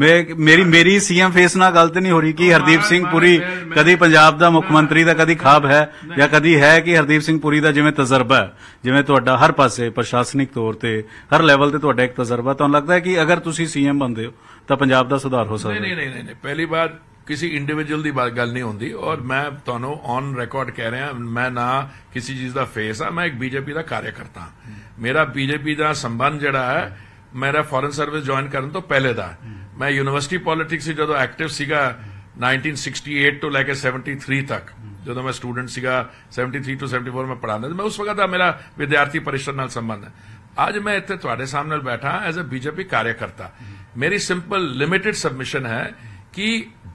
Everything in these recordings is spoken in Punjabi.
ਮੇਰੀ ਮੇਰੀ ਸੀਐਮ ਫੇਸ ਨਾਲ ਗੱਲ ਤੇ ਨਹੀਂ ਹੋ ਰਹੀ ਕਿ ਹਰਦੀਪ ਸਿੰਘ ਪੁਰੀ ਕਦੀ ਪੰਜਾਬ ਦਾ ਮੁੱਖ ਮੰਤਰੀ ਦਾ ਕਦੀ ਖਾਬ ਹੈ ਜਾਂ ਕਦੀ ਹੈ ਕਿ ਹਰਦੀਪ ਸਿੰਘ ਪੁਰੀ ਦਾ ਜਿਵੇਂ ਤਜਰਬਾ ਜਿਵੇਂ ਤੁਹਾਡਾ ਹਰ ਪਾਸੇ ਪ੍ਰਸ਼ਾਸਨਿਕ ਤੌਰ ਤੇ ਹਰ ਲੈਵਲ ਤੇ ਤੁਹਾਡਾ ਇੱਕ ਤਜਰਬਾ ਤੁਹਾਨੂੰ ਲੱਗਦਾ ਹੈ ਕਿ ਅਗਰ ਤੁਸੀਂ ਸੀਐਮ ਬਣਦੇ ਹੋ ਤਾਂ ਪੰਜਾਬ ਦਾ ਸੁਧਾਰ ਹੋ ਸਕਦਾ ਨਹੀਂ ਨਹੀਂ ਨਹੀਂ ਪਹਿਲੀ ਬਾਤ ਕਿਸੇ ਇੰਡੀਵਿਜੂਅਲ ਦੀ ਗੱਲ ਨਹੀਂ ਹੁੰਦੀ ਔਰ ਮੈਂ ਤੁਹਾਨੂੰ ਔਨ ਰਿਕਾਰਡ ਕਹਿ ਰਿਹਾ ਮੈਂ ਨਾ ਕਿਸੇ ਚੀਜ਼ ਦਾ ਫੇਸ ਆ ਮੈਂ ਇੱਕ ਬੀਜੇਪੀ ਦਾ ਕਾਰਜਕਰਤਾ ਮੇਰਾ ਬੀਜੇਪੀ ਦਾ ਸੰਬੰਧ ਜਿਹੜਾ ਹੈ ਮੇਰਾ ਫੋਰਨ ਸਰਵਿਸ ਜੁਆਇਨ ਕਰਨ ਤੋਂ ਪਹਿਲੇ ਦਾ ਮੈਂ ਯੂਨੀਵਰਸਿਟੀ ਪੋਲਿਟਿਕਸ ਵਿੱਚ ਜਦੋਂ ਐਕਟਿਵ ਸੀਗਾ 1968 ਤੋਂ ਲੈ ਕੇ 73 ਤੱਕ ਜਦੋਂ ਮੈਂ ਸਟੂਡੈਂਟ ਸੀਗਾ 73 ਤੋਂ 74 ਮੈਂ ਪੜਾਉਂਦਾ ਮੈਂ ਉਸ ਵਕਤ ਦਾ ਮੇਰਾ ਵਿਦਿਆਰਥੀ ਪਰਿਸ਼ਦ ਨਾਲ ਸੰਬੰਧ ਹੈ ਅੱਜ ਮੈਂ ਇੱਥੇ ਤੁਹਾਡੇ ਸਾਹਮਣੇ ਬੈਠਾ ਐਜ਼ ਅ ਬੀਜੇਪੀ ਕਾਰਜਕਰਤਾ ਮੇਰੀ ਸਿੰਪਲ ਲਿਮਿਟਿਡ ਸਬਮਿਸ਼ਨ ਹੈ ਕਿ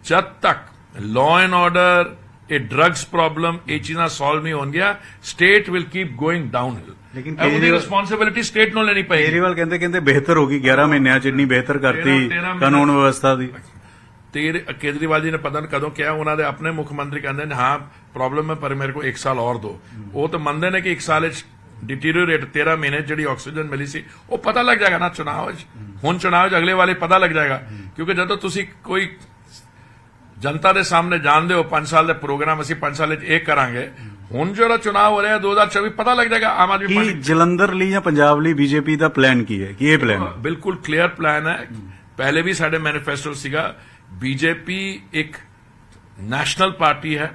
ਜਦ ਤੱਕ ਲਾਅ ਐਂਡ ਆਰਡਰ ਇਹ ਡਰੱਗਸ ਪ੍ਰੋਬਲਮ ਇਹ ਚੀਜ਼ਾਂ ਸੋਲਵ ਨਹੀਂ ਹੋਣਗੀਆਂ state will keep going downhill ਲੇਕਿਨ ਉਹਦੀ ਰਿਸਪੌਂਸਿਬਿਲਟੀ ਸਟੇਟ ਨੂੰ ਲੈਣੀ ਪਈ ਕੇਜਰੀਵਾਲ ਕਹਿੰਦੇ ਕਹਿੰਦੇ ਬਿਹਤਰ ਹੋ ਗਈ 11 ਮਹੀਨਿਆਂ ਚ ਇੰਨੀ ਬਿਹਤਰ ਕਰਤੀ ਕਾਨੂੰਨ ਵਿਵਸਥਾ ਦੀ ਤੇਰੇ ਕੇਜਰੀਵਾਲ ਜੀ ਨੇ ਪਤਾ ਨਹੀਂ ਕਦੋਂ ਕਿਹਾ ਉਹਨਾਂ ਦੇ ਆਪਣੇ ਮੁੱਖ ਮੰਤਰੀ ਕਹਿੰਦੇ ਨੇ ਹਾਂ ਪ੍ਰੋਬਲਮ ਹੈ ਪਰ ਮੇਰੇ ਕੋ 1 ਸਾਲ ਹੋਰ ਦੋ ਉਹ ਤਾਂ ਮੰਨਦੇ ਨੇ ਕਿ 1 ਸਾਲ ਵਿੱਚ ਡਿਟੀਰੀਓਰੇਟ 13 ਮਹੀਨੇ ਜਿਹੜੀ ਆਕਸੀਜਨ ਮਿਲੀ ਸੀ ਉਹ ਪਤਾ ਲੱਗ ਜਾਏਗਾ ਨਾ ਚੁਣਾਵ ਵਿੱਚ ਹੁਣ ਚੁਣਾਵ ਵਿੱਚ ਅਗਲੇ ਵਾਲੇ ਪਤਾ ਲੱਗ ਜਾਏਗਾ ਕਿਉਂਕਿ ਜਦੋਂ ਤੁਸੀਂ ਕੋਈ जनता के सामने जान दो साल के प्रोग्राम अभी साल एक करा हूं जो चुनाव हो रहा है दो हजार चौबीस पता लग जाएगा आम आदमी जलंधर लिया बीजेपी का प्लैन की है ये प्लान बिल्कुल क्लियर प्लान है पहले भी साढ़े मैनीफेस्टो बीजेपी एक नैशनल पार्टी है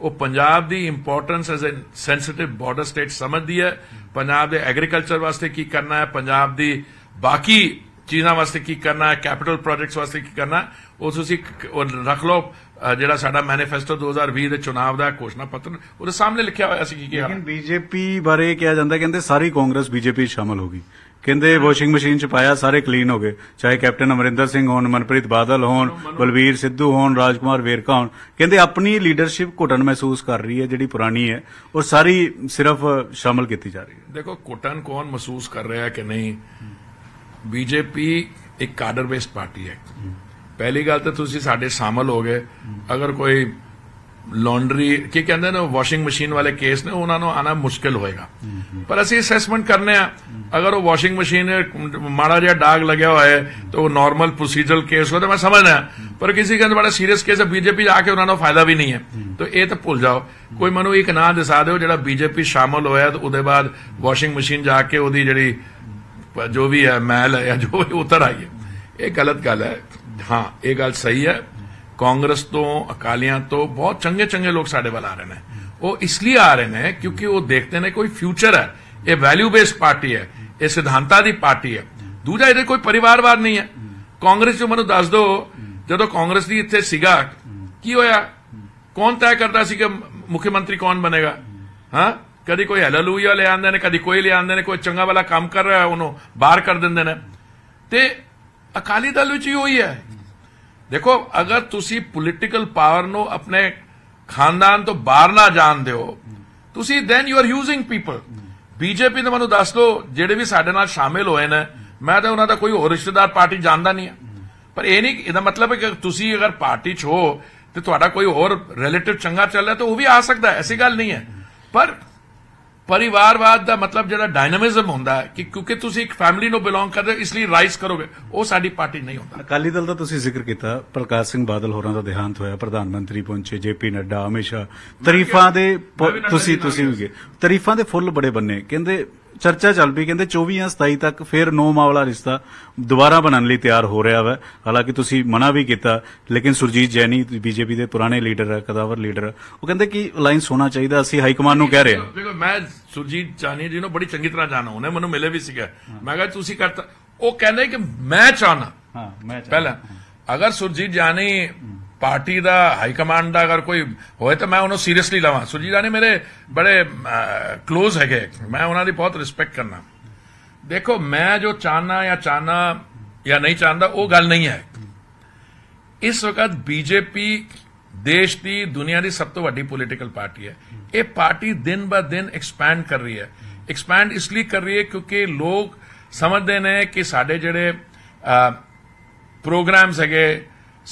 वह पंजाब की importance as a sensitive border state समझती है पंजाब के एग्रीकल्चर वास्ते की करना है पंजाब की बाकी ਚੀਜ਼ਾਂ ਵਾਸਤੇ ਕੀ ਕਰਨਾ ਕੈਪੀਟਲ ਪ੍ਰੋਜੈਕਟਸ ਵਾਸਤੇ ਕੀ ਕਰਨਾ ਉਹ ਤੁਸੀਂ ਰੱਖ ਲਓ ਜਿਹੜਾ ਸਾਡਾ ਮੈਨੀਫੈਸਟੋ 2020 ਦੇ ਚੋਣਾਂ ਦਾ ਘੋਸ਼ਣਾ ਪੱਤਰ ਉਹਦੇ ਸਾਹਮਣੇ ਲਿਖਿਆ ਹੋਇਆ ਸੀ ਕੀ ਕੀ ਲੇਕਿਨ ਬੀਜੇਪੀ ਬਾਰੇ ਕਿਹਾ ਜਾਂਦਾ ਕਹਿੰਦੇ ਸਾਰੀ ਕਾਂਗਰਸ ਬੀਜੇਪੀ ਸ਼ਾਮਲ ਹੋ ਗਈ ਕਹਿੰਦੇ ਵਾਸ਼ਿੰਗ ਮਸ਼ੀਨ ਚ ਪਾਇਆ ਸਾਰੇ ਕਲੀਨ ਹੋ ਗਏ ਚਾਹੇ ਕੈਪਟਨ ਅਮਰਿੰਦਰ ਸਿੰਘ ਹੋਣ ਮਨਪ੍ਰੀਤ ਬਾਦਲ ਹੋਣ ਬਲਵੀਰ ਸਿੱਧੂ ਹੋਣ ਰਾਜਕੁਮਾਰ ਵੇਰਕਾ ਹੋਣ ਕਹਿੰਦੇ ਆਪਣੀ ਲੀਡਰਸ਼ਿਪ ਘਟਣ ਮਹਿਸੂਸ ਕਰ ਰਹੀ ਹੈ ਜਿਹੜੀ ਪੁਰਾਣੀ ਹੈ ਉਹ ਸਾਰੀ ਸਿਰਫ ਸ਼ਾਮਲ ਕੀਤੀ ਜਾ ਰਹੀ ਹੈ ਦੇਖੋ ਘਟਣ ਕੌਣ ਮਹਿਸੂਸ ਕਰ ਰਿਹਾ ਹੈ ਕਿ ਨਹੀਂ ਬੀਜੇਪੀ ਇੱਕ ਕਾਡਰ ਬੇਸਡ ਪਾਰਟੀ ਹੈ ਪਹਿਲੀ ਗੱਲ ਤਾਂ ਤੁਸੀਂ ਸਾਡੇ ਸ਼ਾਮਲ ਹੋ ਗਏ ਅਗਰ ਕੋਈ ਲਾਂਡਰੀ ਕੀ ਕਹਿੰਦੇ ਨੇ ਵਾਸ਼ਿੰਗ ਮਸ਼ੀਨ ਵਾਲੇ ਕੇਸ ਨੇ ਉਹਨਾਂ ਨੂੰ ਆਣਾ ਮੁਸ਼ਕਲ ਹੋਏਗਾ ਪਰ ਅਸੀਂ ਅਸੈਸਮੈਂਟ ਕਰਨੇ ਆ ਅਗਰ ਉਹ ਵਾਸ਼ਿੰਗ ਮਸ਼ੀਨ ਮਾੜਾ ਜਿਹਾ ਡਾਗ ਲੱਗਿਆ ਹੋਇਆ ਹੈ ਤਾਂ ਉਹ ਨਾਰਮਲ ਪ੍ਰੋਸੀਜਰਲ ਕੇਸ ਹੋਵੇ ਮੈਂ ਸਮਝਣਾ ਪਰ ਕਿਸੇ ਕਹਿੰਦੇ ਬੜਾ ਸੀਰੀਅਸ ਕੇਸ ਹੈ ਬੀਜੇਪੀ ਆ ਕੇ ਉਹਨਾਂ ਨੂੰ ਫਾਇਦਾ ਵੀ ਨਹੀਂ ਹੈ ਤਾਂ ਇਹ ਤਾਂ ਭੁੱਲ ਜਾਓ ਕੋਈ ਮੈਨੂੰ ਇੱਕ ਨਾਂ ਦਿਸਾ ਦਿਓ ਜਿਹੜਾ ਬੀਜੇਪੀ ਸ਼ਾਮਲ ਹੋਇਆ ਤੇ ਉਹਦੇ ਬਾਅਦ ਵਾਸ਼ਿੰਗ ਮਸ਼ੀਨ ਜਾ ਕੇ ਉਹਦੀ ਜਿਹੜੀ जो भी है महल है या जो भी उतर आइए एक गलत गल है हाँ एक गल सही है कांग्रेस तो अकालिया तो बहुत चंगे चंगे लोग साढ़े वाल आ रहे हैं वो इसलिए आ रहे हैं क्योंकि वो देखते हैं कोई फ्यूचर है ये वैल्यू बेस्ड पार्टी है ये सिद्धांता की पार्टी है दूजा इधर कोई परिवारवाद नहीं है कांग्रेस जो मैं दस दो जो कांग्रेस की इतने सगा की होया कौन तय करता मुख्यमंत्री कौन बनेगा हां ਕਦੀ ਕੋਈ ਹਲੇਲੂਇਆ ਲੈ ਆਂਦੇ ਨੇ ਕਦੀ ਕੋਈ ਲੈ ਆਂਦੇ ਨੇ ਕੋਈ ਚੰਗਾ ਵਾਲਾ ਕੰਮ ਕਰ ਰਿਹਾ ਉਹਨੂੰ ਬਾਹਰ ਕਰ ਦਿੰਦੇ ਨੇ ਤੇ ਅਕਾਲੀ ਦਲ ਵਿੱਚ ਹੀ ਹੋਈ ਹੈ ਦੇਖੋ ਅਗਰ ਤੁਸੀਂ ਪੋਲਿਟਿਕਲ ਪਾਵਰ ਨੂੰ ਆਪਣੇ ਖਾਨਦਾਨ ਤੋਂ ਬਾਹਰ ਨਾ ਜਾਣਦੇ ਹੋ ਤੁਸੀਂ then you are using people BJP ਨੇ ਮੈਨੂੰ ਦੱਸ ਲੋ ਜਿਹੜੇ ਵੀ ਸਾਡੇ ਨਾਲ ਸ਼ਾਮਿਲ ਹੋਏ ਨੇ ਮੈਂ ਤਾਂ ਉਹਨਾਂ ਦਾ ਕੋਈ ਹੋਰ ਰਿਸ਼ਤੇਦਾਰ ਪਾਰਟੀ ਜਾਣਦਾ ਨਹੀਂ ਹੈ ਪਰ ਇਹ ਨਹੀਂ ਇਹਦਾ ਮਤਲਬ ਹੈ ਕਿ ਤੁਸੀਂ ਅਗਰ ਪਾਰਟੀ 'ਚ ਹੋ ਤੇ ਤੁਹਾਡਾ ਕੋਈ ਹੋਰ ਰਿਲੇਟਿਵ ਚੰਗਾ ਚੱਲ ਰਿਹਾ ਤਾਂ ਉਹ ਵੀ ਆ ਸਕਦਾ ਐਸੀ ਗੱਲ ਨਹੀਂ ਹੈ ਪਰ ਪਰਿਵਾਰਵਾਦ ਦਾ ਮਤਲਬ ਜਿਹੜਾ ਡਾਇਨਾਮਿਜ਼ਮ ਹੁੰਦਾ ਹੈ ਕਿ ਕਿਉਂਕਿ ਤੁਸੀਂ ਇੱਕ ਫੈਮਿਲੀ ਨੂੰ ਬਿਲੋਂਗ ਕਰਦੇ ਹੋ ਇਸ ਲਈ ਰਾਈਸ ਕਰੋਗੇ ਉਹ ਸਾਡੀ ਪਾਰਟੀ ਨਹੀਂ ਹੁੰਦਾ ਅਕਾਲੀ ਦਲ ਦਾ ਤੁਸੀਂ ਜ਼ਿਕਰ ਕੀਤਾ ਪ੍ਰਕਾਸ਼ ਸਿੰਘ ਬਾਦਲ ਹੋਰਾਂ ਦਾ ਦੇਹਾਂਤ ਹੋਇਆ ਪ੍ਰਧਾਨ ਮੰਤਰੀ ਪਹੁੰਚੇ ਜੇਪੀ ਨੱਡਾ ਹਮੇਸ਼ਾ ਤਾਰੀਫਾਂ ਦੇ ਤੁਸੀਂ ਤੁਸੀਂ ਵੀ ਤਾਰੀਫਾਂ ਦੇ ਫੁੱਲ ਬੜੇ ਬੰਨੇ ਕਹਿੰਦੇ ਚਰਚਾ ਚੱਲ ਪਈ ਕਹਿੰਦੇ 24 ਜਾਂ 27 ਤੱਕ ਫਿਰ ਨੋ ਮਾਵਲਾ ਰਿਸ਼ਤਾ ਦੁਬਾਰਾ ਬਣਨ ਲਈ ਤਿਆਰ ਹੋ ਰਿਹਾ ਹੈ ਹਾਲਾਂਕਿ ਤੁਸੀਂ ਮਨਾ ਵੀ ਕੀਤਾ ਲੇਕਿਨ ਸੁਰਜੀਤ ਜੈਨੀ ਬੀਜੇਪੀ ਦੇ ਪੁਰਾਣੇ ਲੀਡਰ ਹੈ ਕਦਾਵਰ ਲੀਡਰ ਉਹ ਕਹਿੰਦੇ ਕਿ ਲਾਈਨ ਹੋਣਾ ਚਾਹੀਦਾ ਅਸੀਂ ਹਾਈ ਕਮਾਂਡ ਨੂੰ ਕਹਿ ਰਹੇ ਹਾਂ ਦੇਖੋ ਮੈਂ ਸੁਰਜੀਤ ਜਾਨੀ ਜੀ ਨੂੰ ਬੜੀ ਚੰਗੀ ਤਰ੍ਹਾਂ ਜਾਣਦਾ ਉਹਨੇ ਮੈਨੂੰ ਮਿਲੇ ਵੀ ਸੀਗਾ ਮੈਂ ਕਿਹਾ ਤੁਸੀਂ ਕਰਤਾ ਉਹ ਕਹਿੰਦੇ ਕਿ ਮੈਂ ਚਾਹਨਾ ਹਾਂ ਮੈਂ ਪਹਿਲਾਂ ਅਗਰ ਸੁਰਜੀਤ ਜਾਨੀ ਪਾਰਟੀ ਦਾ ਹਾਈ ਕਮਾਂਡ ਦਾ ਅਗਰ ਕੋਈ ਹੋਏ ਤਾਂ ਮੈਂ ਉਹਨੂੰ ਸੀਰੀਅਸਲੀ ਲਵਾਂ ਸੁਰਜੀਤ ਰਾਣੇ ਮੇਰੇ ਬੜੇ ਕਲੋਜ਼ ਹੈਗੇ ਮੈਂ ਉਹਨਾਂ ਦੀ ਬਹੁਤ ਰਿਸਪੈਕਟ ਕਰਨਾ ਦੇਖੋ ਮੈਂ ਜੋ ਚਾਹਨਾ ਜਾਂ ਚਾਹਨਾ ਜਾਂ ਨਹੀਂ ਚਾਹੁੰਦਾ ਉਹ ਗੱਲ ਨਹੀਂ ਹੈ ਇਸ ਵਕਤ ਬੀਜੇਪੀ ਦੇਸ਼ ਦੀ ਦੁਨੀਆ ਦੀ ਸਭ ਤੋਂ ਵੱਡੀ ਪੋਲੀਟੀਕਲ ਪਾਰਟੀ ਹੈ ਇਹ ਪਾਰਟੀ ਦਿਨ ਬਾ ਦਿਨ ਐਕਸਪੈਂਡ ਕਰ ਰਹੀ ਹੈ ਐਕਸਪੈਂਡ ਇਸ ਲਈ ਕਰ ਰਹੀ ਹੈ ਕਿਉਂਕਿ ਲੋਕ ਸਮਝਦੇ ਨੇ ਕਿ ਸਾਡੇ ਜਿਹੜੇ ਪ੍ਰੋਗਰਾਮਸ ਹੈਗੇ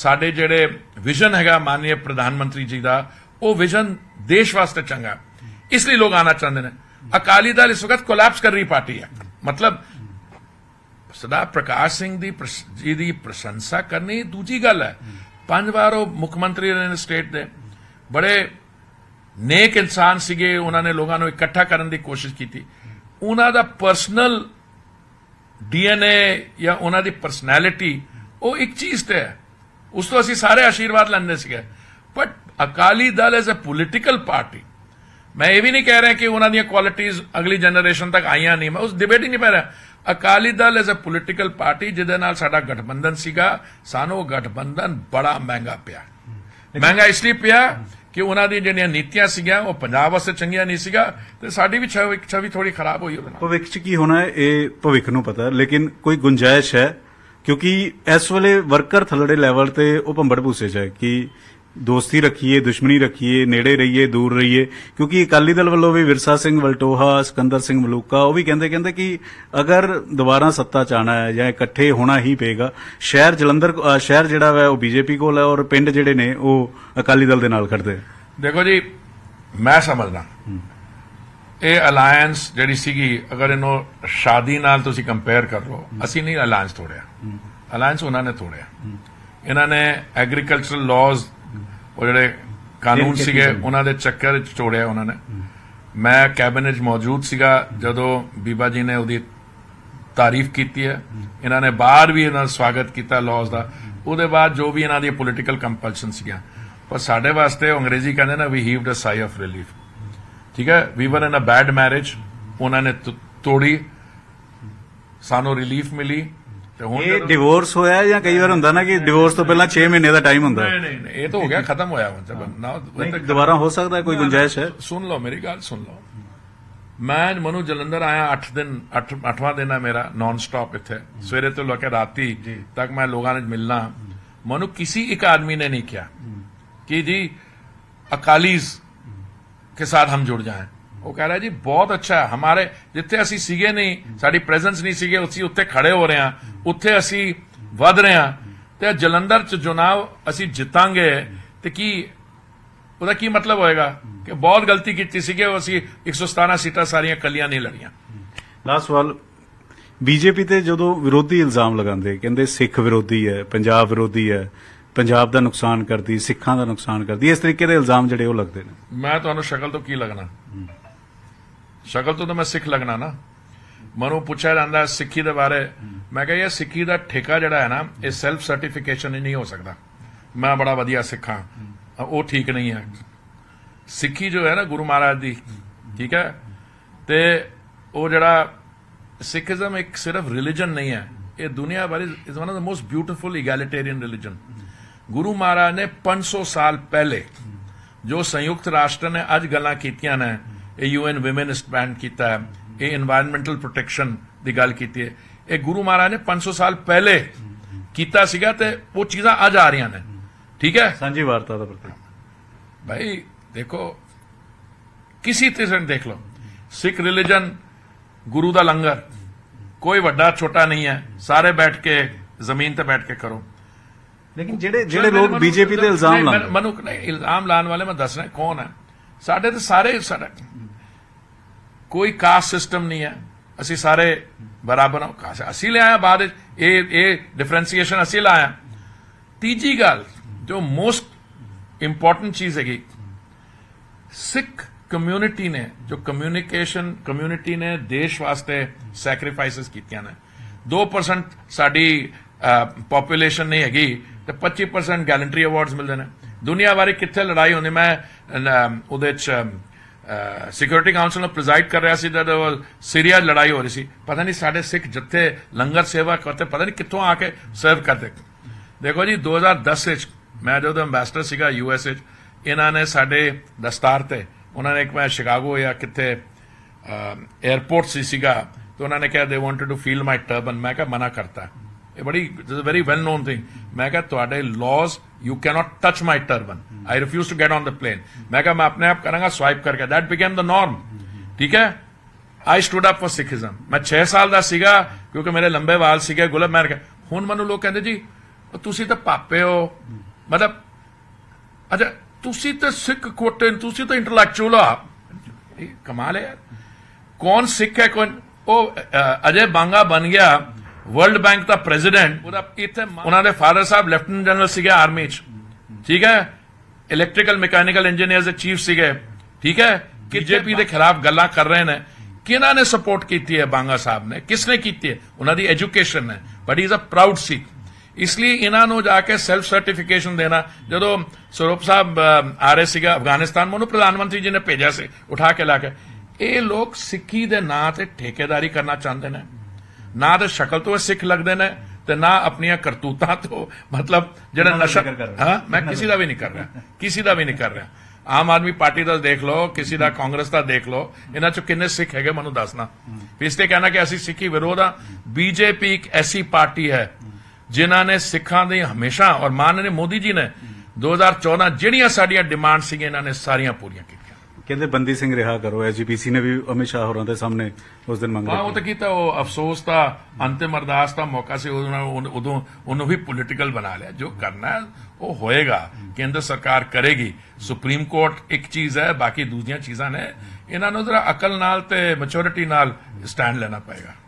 ਸਾਡੇ ਜਿਹੜੇ ਵਿਜ਼ਨ ਹੈਗਾ ਮਾਨਯ ਪ੍ਰਧਾਨ ਮੰਤਰੀ ਜੀ ਦਾ ਉਹ ਵਿਜ਼ਨ ਦੇਸ਼ ਵਾਸਤੇ ਚੰਗਾ ਇਸ ਲਈ ਲੋਕ ਆਣਾ ਚਾਹੁੰਦੇ ਨੇ ਅਕਾਲੀ ਦਲ ਇਸ ਵਕਤ ਕੋਲੈਪਸ ਕਰ ਰਹੀ ਪਾਰਟੀ ਹੈ ਮਤਲਬ ਸਦਾ ਪ੍ਰਕਾਸ਼ ਸਿੰਘ ਦੀ ਜੀ ਦੀ ਪ੍ਰਸ਼ੰਸਾ ਕਰਨੀ ਦੂਜੀ ਗੱਲ ਹੈ ਪੰਜ ਵਾਰ ਉਹ ਮੁੱਖ ਮੰਤਰੀ ਰਹੇ ਨੇ ਸਟੇਟ ਦੇ ਬੜੇ ਨੇਕ ਇਨਸਾਨ ਸੀਗੇ ਉਹਨਾਂ ਨੇ ਲੋਕਾਂ ਨੂੰ ਇਕੱਠਾ ਕਰਨ ਦੀ ਕੋਸ਼ਿਸ਼ ਕੀਤੀ ਉਹਨਾਂ ਦਾ ਪਰਸਨਲ ਡੀਐਨਏ ਜਾਂ ਉਹਨਾਂ ਦੀ ਪਰਸਨੈਲਿਟੀ ਉਹ ਇੱਕ ਚੀਜ਼ ਤੇ ਹੈ ਉਸ ਤੋਂ ਅਸੀਂ ਸਾਰੇ ਆਸ਼ੀਰਵਾਦ ਲੈਂਦੇ ਸੀਗੇ but Akali Dal as a political party ਮੈਂ ਇਹ ਵੀ ਨਹੀਂ ਕਹਿ ਰਿਹਾ ਕਿ ਉਹਨਾਂ ਦੀਆਂ ਕੁਆਲਿਟੀਆਂ ਅਗਲੀ ਜਨਰੇਸ਼ਨ ਤੱਕ ਆਈਆਂ ਨਹੀਂ ਮੈਂ ਉਸ ਡਿਬੇਟ ਹੀ ਨਹੀਂ ਪੈ ਰਿਹਾ Akali Dal as a political party ਜਿਹਦੇ ਨਾਲ ਸਾਡਾ ਗਠਬੰਧਨ ਸੀਗਾ ਸਾਨੂੰ ਉਹ ਗਠਬੰਧਨ ਬੜਾ ਮਹਿੰਗਾ ਪਿਆ ਮਹਿੰਗਾ ਇਸ ਲਈ ਪਿਆ ਕਿ ਉਹਨਾਂ ਦੀ ਜਿਹੜੀਆਂ ਨੀਤੀਆਂ ਸੀਗੀਆਂ ਉਹ ਪੰਜਾਬ ਵਾਸਤੇ ਚੰਗੀਆਂ ਨਹੀਂ ਸੀਗਾ ਤੇ ਸਾਡੀ ਵੀ ਛਵੀ ਥੋੜੀ ਖਰਾਬ ਹੋਈ ਉਹਨਾਂ ਨਾਲ ਭਵਿੱਖ 'ਚ ਕੀ ਹੋਣਾ ਹੈ ਇਹ ਭਵਿੱਖ ਨੂੰ ਪਤਾ ਲੇਕਿਨ ਕੋਈ ਗੁੰਜਾਇਸ਼ ਹੈ ਕਿਉਂਕਿ ਇਸ ਵੇਲੇ ਵਰਕਰ ਥੱਲੜੇ ਲੈਵਲ ਤੇ ਉਹ ਭੰਬੜ ਭੂਸੇ ਚ ਹੈ ਕਿ ਦੋਸਤੀ ਰੱਖੀਏ ਦੁਸ਼ਮਣੀ ਰੱਖੀਏ ਨੇੜੇ ਰਹੀਏ ਦੂਰ ਰਹੀਏ ਕਿਉਂਕਿ ਅਕਾਲੀ ਦਲ ਵੱਲੋਂ ਵੀ ਵਿਰਸਾ ਸਿੰਘ ਵਲਟੋਹਾ ਸਕੰਦਰ ਸਿੰਘ ਮਲੂਕਾ ਉਹ ਵੀ ਕਹਿੰਦੇ ਕਹਿੰਦੇ ਕਿ ਅਗਰ ਦੁਬਾਰਾ ਸੱਤਾ ਚਾਣਾ ਹੈ ਜਾਂ ਇਕੱਠੇ ਹੋਣਾ ਹੀ ਪਏਗਾ ਸ਼ਹਿਰ ਜਲੰਧਰ ਸ਼ਹਿਰ ਜਿਹੜਾ ਹੈ ਉਹ ਬੀਜੇਪੀ ਕੋਲ ਹੈ ਔਰ ਪਿੰਡ ਜਿਹੜੇ ਨੇ ਉਹ ਅਕਾਲੀ ਦਲ ਦੇ ਨਾਲ ਖੜਦੇ ਦੇਖੋ ਜੀ ਮੈਂ ਸਮਝਦਾ ਇਹ ਅਲਾਈਅੰਸ ਜਿਹੜੀ ਸੀਗੀ ਅਗਰ ਇਹਨੂੰ ਸ਼ਾਦੀ ਨਾਲ ਤੁਸੀਂ ਕੰਪੇਅਰ ਕਰ ਲਓ ਅਸੀਂ ਨਹੀਂ ਅਲਾਈਅੰਸ ਤੋੜਿਆ ਅਲਾਈਅੰਸ ਉਹਨਾਂ ਨੇ ਤੋੜਿਆ ਇਹਨਾਂ ਨੇ ਐਗਰੀਕਲਚਰਲ ਲਾਜ਼ ਉਹ ਜਿਹੜੇ ਕਾਨੂੰਨ ਸੀਗੇ ਉਹਨਾਂ ਦੇ ਚੱਕਰ ਚ ਤੋੜਿਆ ਉਹਨਾਂ ਨੇ ਮੈਂ ਕੈਬਨਿਟ ਮੌਜੂਦ ਸੀਗਾ ਜਦੋਂ ਬੀਬਾ ਜੀ ਨੇ ਉਹਦੀ ਤਾਰੀਫ ਕੀਤੀ ਹੈ ਇਹਨਾਂ ਨੇ ਬਾਹਰ ਵੀ ਇਹਨਾਂ ਦਾ ਸਵਾਗਤ ਕੀਤਾ ਲਾਜ਼ ਦਾ ਉਹਦੇ ਬਾਅਦ ਜੋ ਵੀ ਇਹਨਾਂ ਦੀ ਪੋਲਿਟੀਕਲ ਕੰਪਲਸ਼ਨ ਸੀਗਾ ਪਰ ਸਾਡੇ ਵਾਸਤੇ ਅੰਗਰੇਜ਼ੀ ਕਹਿੰਦੇ ਨਾ ਵੀ ਹੀਵਡ ਅ ਸਾਈ ਆਫ ਰਿਲੀਫ ਠੀਕ ਹੈ ਵੀ ਵਰ ਇਨ ਅ ਬੈਡ ਮੈਰਿਜ ਉਹਨਾਂ ਨੇ ਤੋੜੀ ਸਾਨੂੰ ਰਿਲੀਫ ਮਿਲੀ ਤੇ ਹੁਣ ਇਹ ਡਿਵੋਰਸ ਹੋਇਆ ਜਾਂ ਕਈ ਵਾਰ ਹੁੰਦਾ ਨਾ ਕਿ ਡਿਵੋਰਸ ਤੋਂ ਪਹਿਲਾਂ 6 ਮਹੀਨੇ ਦਾ ਟਾਈਮ ਹੁੰਦਾ ਨਹੀਂ ਨਹੀਂ ਇਹ ਤਾਂ ਹੋ ਗਿਆ ਖਤਮ ਹੋਇਆ ਮਤਲਬ ਨਾ ਦੁਬਾਰਾ ਹੋ ਸਕਦਾ ਕੋਈ ਗੁੰਜਾਇਸ਼ ਹੈ ਸੁਣ ਲਓ ਮੇਰੀ ਗੱਲ ਸੁਣ ਲਓ ਮੈਂ ਮਨੂ ਜਲੰਧਰ ਆਇਆ 8 ਦਿਨ 8ਵਾਂ ਦਿਨ ਆ ਮੇਰਾ ਨਾਨ ਸਟਾਪ ਇੱਥੇ ਸਵੇਰੇ ਤੋਂ ਲੈ ਕੇ ਰਾਤੀ ਤੱਕ ਮੈਂ ਲੋਕਾਂ ਨਾਲ ਮਿਲਣਾ ਮਨੂ ਕਿਸੇ ਇੱਕ ਆਦਮੀ ਨੇ ਨਹੀਂ ਕਿਹਾ ਕਿ ਜੀ ਅਕਾਲੀਜ਼ के साथ हम जुड़ जाएं ਉਹ ਕਹ ਰਿਹਾ ਜੀ ਬਹੁਤ ਅੱਛਾ ਹੈ ਹਮਾਰੇ ਜਿੱਥੇ ਅਸੀਂ ਸੀਗੇ ਨਹੀਂ ਸਾਡੀ ਪ੍ਰੈਜ਼ੈਂਸ ਨਹੀਂ ਸੀਗੇ ਉਸੇ ਉੱਤੇ ਖੜੇ ਹੋ ਰਹੇ ਆ ਉੱਥੇ ਅਸੀਂ ਵਧ ਰਹੇ ਆ ਤੇ ਜਲੰਧਰ ਚ ਚੁਣਾਵ ਅਸੀਂ ਜਿੱਤਾਂਗੇ ਤੇ ਕੀ ਉਹਦਾ ਕੀ ਮਤਲਬ ਹੋਏਗਾ ਕਿ ਬਹੁਤ ਗਲਤੀ ਕੀਤੀ ਸੀਗੇ ਅਸੀਂ 117 ਸੀਟਾਂ ਸਾਰੀਆਂ ਕੱਲੀਆਂ ਨਹੀਂ ਲੜੀਆਂ ਲਾਸਟ ਸਵਾਲ ਬੀਜੇਪੀ ਤੇ ਜਦੋਂ ਵਿਰੋਧੀ ਇਲਜ਼ਾਮ ਲਗਾਉਂਦੇ ਕਹਿੰਦੇ ਸਿੱਖ ਵਿਰੋਧੀ ਹੈ ਪੰਜਾਬ ਵਿਰੋਧੀ ਹੈ ਪੰਜਾਬ ਦਾ ਨੁਕਸਾਨ ਕਰਦੀ ਸਿੱਖਾਂ ਦਾ ਨੁਕਸਾਨ ਕਰਦੀ ਇਸ ਤਰੀਕੇ ਦੇ ਇਲਜ਼ਾਮ ਜਿਹੜੇ ਉਹ ਲੱਗਦੇ ਨੇ ਮੈਂ ਤੁਹਾਨੂੰ ਸ਼ਕਲ ਤੋਂ ਕੀ ਲੱਗਣਾ ਸ਼ਕਲ ਤੋਂ ਤਾਂ ਮੈਂ ਸਿੱਖ ਲੱਗਣਾ ਨਾ ਮਨੋਂ ਪੁੱਛਿਆ ਜਾਂਦਾ ਸਿੱਖੀ ਦੇ ਬਾਰੇ ਮੈਂ ਕਹਿੰਦਾ ਇਹ ਸਿੱਖੀ ਦਾ ਠੇਕਾ ਜਿਹੜਾ ਹੈ ਨਾ ਇਹ ਸੈਲਫ ਸਰਟੀਫਿਕੇਸ਼ਨ ਨਹੀਂ ਹੋ ਸਕਦਾ ਮੈਂ ਬੜਾ ਵਧੀਆ ਸਿੱਖਾਂ ਉਹ ਠੀਕ ਨਹੀਂ ਹੈ ਸਿੱਖੀ ਜੋ ਹੈ ਨਾ ਗੁਰੂ ਮਹਾਰਾਜ ਦੀ ਠੀਕ ਹੈ ਤੇ ਉਹ ਜਿਹੜਾ ਸਿੱਖਿਜ਼ਮ ਇੱਕ ਸਿਰਫ ਰਿਲੀਜੀਅਨ ਨਹੀਂ ਹੈ ਇਹ ਦੁਨੀਆ ਬਾਰੇ ਇਸ one of the most beautiful egalitarian religion ਗੁਰੂ ਮਹਾਰਾਜ ਨੇ 500 ਸਾਲ ਪਹਿਲੇ ਜੋ ਸੰਯੁਕਤ ਰਾਸ਼ਟਰ ਨੇ ਅੱਜ ਗੱਲਾਂ ਕੀਤੀਆਂ ਨੇ ਇਹ ਯੂਐਨ ਵਿਮਨ ਸਪੈਂਡ ਕੀਤਾ ਹੈ ਇਹ এনवायरमेंटਲ ਪ੍ਰੋਟੈਕਸ਼ਨ ਦੀ ਗੱਲ ਕੀਤੀ ਹੈ ਇਹ ਗੁਰੂ ਮਹਾਰਾਜ ਨੇ 500 ਸਾਲ ਪਹਿਲੇ ਕੀਤਾ ਸੀਗਾ ਤੇ ਉਹ ਚੀਜ਼ਾਂ ਅੱਜ ਆ ਰਹੀਆਂ ਨੇ ਠੀਕ ਹੈ ਸਾਂਝੀ ਵਾਰਤਾ ਦਾ ਪ੍ਰਤੀਕ ਭਾਈ ਦੇਖੋ ਕਿਸੇ ਤਰ੍ਹਾਂ ਦੇਖ ਲਓ ਸਿੱਖ ਰਿਲੀਜਨ ਗੁਰੂ ਦਾ ਲੰਗਰ ਕੋਈ ਵੱਡਾ ਛੋਟਾ ਨਹੀਂ ਹੈ ਸਾਰੇ ਬੈਠ ਕੇ ਜ਼ਮੀਨ ਤੇ ਬੈਠ ਕੇ ਕਰੋ लेकिन जेडे जेडे लोग बीजेपी के इल्जाम ला इल्जाम लाने वाले मैं दस कौन है साडे तो सारे कोई कास्ट सिस्टम नहीं है असि सारे बराबर हो ले आया बाद ए ए डिफरेंशिएशन असि तीजी गल जो मोस्ट इंपोर्टेंट चीज है सिख कम्युनिटी ने जो कम्युनिकेशन कम्युनिटी ने देश वास्ते सैक्रीफाइस कीतियां ने परसेंट साडी पॉपुलेशन नहीं हैगी ਤੇ 25% ਗੈਲੰਟਰੀ ਅਵਾਰਡਸ ਮਿਲਦੇ ਨੇ ਦੁਨੀਆ ਬਾਰੇ ਕਿੱਥੇ ਲੜਾਈ ਹੁੰਦੀ ਮੈਂ ਉਹਦੇ ਚ ਸਿਕਿਉਰਿਟੀ ਕਾਉਂਸਲ ਨੂੰ ਪ੍ਰੈਜ਼ਾਈਡ ਕਰ ਰਿਹਾ ਸੀ ਜਦ ਸੀਰੀਆ ਲੜਾਈ ਹੋ ਰਹੀ ਸੀ ਪਤਾ ਨਹੀਂ ਸਾਡੇ ਸਿੱਖ ਜਿੱਥੇ ਲੰਗਰ ਸੇਵਾ ਕਰਦੇ ਪਤਾ ਨਹੀਂ ਕਿੱਥੋਂ ਆ ਕੇ ਸਰਵ ਕਰਦੇ ਦੇਖੋ ਜੀ 2010 ਵਿੱਚ ਮੈਂ ਜਦੋਂ ਐਮਬੈਸਡਰ ਸੀਗਾ ਯੂਐਸ ਵਿੱਚ ਇਹਨਾਂ ਨੇ ਸਾਡੇ ਦਸਤਾਰ ਤੇ ਉਹਨਾਂ ਨੇ ਇੱਕ ਮੈਂ ਸ਼ਿਕਾਗੋ ਜਾਂ ਕਿੱਥੇ 에어ਪੋਰਟ ਸੀ ਸੀਗਾ ਤੇ ਉਹਨਾਂ ਨੇ ਕਿਹਾ they wanted to feel my turban ਮੈਂ ਕਿਹਾ ਮਨਾ ਕਰਤਾ ए बड़ी is very well known thing मैं क्या थोड़े laws you cannot touch my turban I refuse to get on the plane मैं क्या मैं अपने आप करूंगा स्वाइप करके दैट बिकेम द नॉर्म ठीक है I stood up for Sikhism मैं छह साल का सीगा क्योंकि मेरे लंबे वाल सके गुलाब मैर के हूं मैं लोग कहते जी तुम तो पापे हो मतलब अच्छा तुम तो सिख कोटे तुम तो इंटलैक्चुअल हो आप कमाल है कौन सिख है कौन ओ अजय बांगा बन गया ਵਰਲਡ ਬੈਂਕ ਦਾ ਪ੍ਰੈਜ਼ੀਡੈਂਟ ਉਹਨਾਂ ਦੇ ਫਾਦਰ ਸਾਹਿਬ ਲੈਫਟਨੈਂਟ ਜਨਰਲ ਸੀਗੇ ਆਰਮੀ 'ਚ ਠੀਕ ਹੈ ਇਲੈਕਟ੍ਰੀਕਲ ਮੈਕੈਨੀਕਲ ਇੰਜੀਨੀਅਰ ਦੇ ਚੀਫ ਸੀਗੇ ਠੀਕ ਹੈ ਜੀਪੀ ਦੇ ਖਿਲਾਫ ਗੱਲਾਂ ਕਰ ਰਹੇ ਨੇ ਕਿਹਨਾਂ ਨੇ ਸਪੋਰਟ ਕੀਤੀ ਹੈ ਬਾਂਗਾ ਸਾਹਿਬ ਨੇ ਕਿਸ ਨੇ ਕੀਤੀ ਹੈ ਉਹਨਾਂ ਦੀ ਐਜੂਕੇਸ਼ਨ ਹੈ but he is a proud ਸੀ ਇਸ ਲਈ ਇਹਨਾਂ ਨੂੰ ਜਾ ਕੇ ਸੈਲਫ ਸਰਟੀਫਿਕੇਸ਼ਨ ਦੇਣਾ ਜਦੋਂ ਸਰੂਪ ਸਾਹਿਬ ਆਰਐਸ ਸੀਗਾ ਅਫਗਾਨਿਸਤਾਨ ਮੋਨੂੰ ਪ੍ਰਧਾਨ ਮੰਤਰੀ ਜੀ ਨੇ ਭੇਜਿਆ ਸੀ ਉਠਾ ਕੇ ਲਾ ਕੇ ਇਹ ਲੋਕ ਸਿੱਖੀ ਦੇ ਨਾਂ ਤੇ ਠੇਕੇਦਾਰੀ ਕਰਨਾ ਚਾਹੁੰਦੇ ਨੇ ਨਾ ਤਾਂ ਸ਼ਕਲ ਤੋਂ ਸਿੱਖ ਲੱਗਦੇ ਨੇ ਤੇ ਨਾ ਆਪਣੀਆਂ ਕਰਤੂਤਾਂ ਤੋਂ ਮਤਲਬ ਜਿਹੜਾ ਨਸ਼ਾ ਹਾਂ ਮੈਂ ਕਿਸੇ ਦਾ ਵੀ ਨਹੀਂ ਕਰ ਰਿਹਾ ਕਿਸੇ ਦਾ ਵੀ ਨਹੀਂ ਕਰ ਰਿਹਾ ਆਮ ਆਦਮੀ ਪਾਰਟੀ ਦਾ ਦੇਖ ਲਓ ਕਿਸੇ ਦਾ ਕਾਂਗਰਸ ਦਾ ਦੇਖ ਲਓ ਇਹਨਾਂ ਚੋਂ ਕਿੰਨੇ ਸਿੱਖ ਹੈਗੇ ਮੈਨੂੰ ਦੱਸਣਾ ਇਸ ਤੇ ਕਹਿਣਾ ਕਿ ਅਸੀਂ ਸਿੱਖੀ ਵਿਰੋਧ ਆ ਬੀਜੇਪੀ ਇੱਕ ਐਸੀ ਪਾਰਟੀ ਹੈ ਜਿਨ੍ਹਾਂ ਨੇ ਸਿੱਖਾਂ ਦੇ ਹਮੇਸ਼ਾ ਔਰ ਮਾਨ ਨੇ ਮੋਦੀ ਜੀ ਨੇ 2014 ਜਿਹੜੀਆਂ ਸਾਡੀਆਂ ਡਿਮਾਂਡ ਸੀ ਇਹਨਾਂ ਨੇ ਸਾਰੀਆਂ ਪੂਰੀਆਂ ਕਹਿੰਦੇ ਬੰਦੀ ਸਿੰਘ ਰਿਹਾ ਕਰੋ ਐਜੀਪੀਸੀ ਨੇ ਵੀ ਅਮਿਤ ਹੋਰਾਂ ਦੇ ਸਾਹਮਣੇ ਉਸ ਦਿਨ ਮੰਗਿਆ ਹਾਂ ਉਹ ਤਾਂ ਕੀਤਾ ਉਹ ਅਫਸੋਸ ਤਾਂ ਅੰਤਿਮ ਅਰਦਾਸ ਦਾ ਮੌਕਾ ਸੀ ਉਹਨਾਂ ਉਦੋਂ ਉਹਨੂੰ ਵੀ ਪੋਲਿਟੀਕਲ ਬਣਾ ਲਿਆ ਜੋ ਕਰਨਾ ਉਹ ਹੋਏਗਾ ਕੇਂਦਰ ਸਰਕਾਰ ਕਰੇਗੀ ਸੁਪਰੀਮ ਕੋਰਟ ਇੱਕ ਚੀਜ਼ ਹੈ ਬਾਕੀ ਦੂਜੀਆਂ ਚੀਜ਼ਾਂ ਨੇ ਇਹਨਾਂ ਨੂੰ ਜ਼ਰਾ ਅਕਲ ਨਾਲ ਤੇ ਮੈਚੋਰਿਟੀ ਨਾਲ ਸਟੈਂਡ ਲੈਣਾ ਪਏਗਾ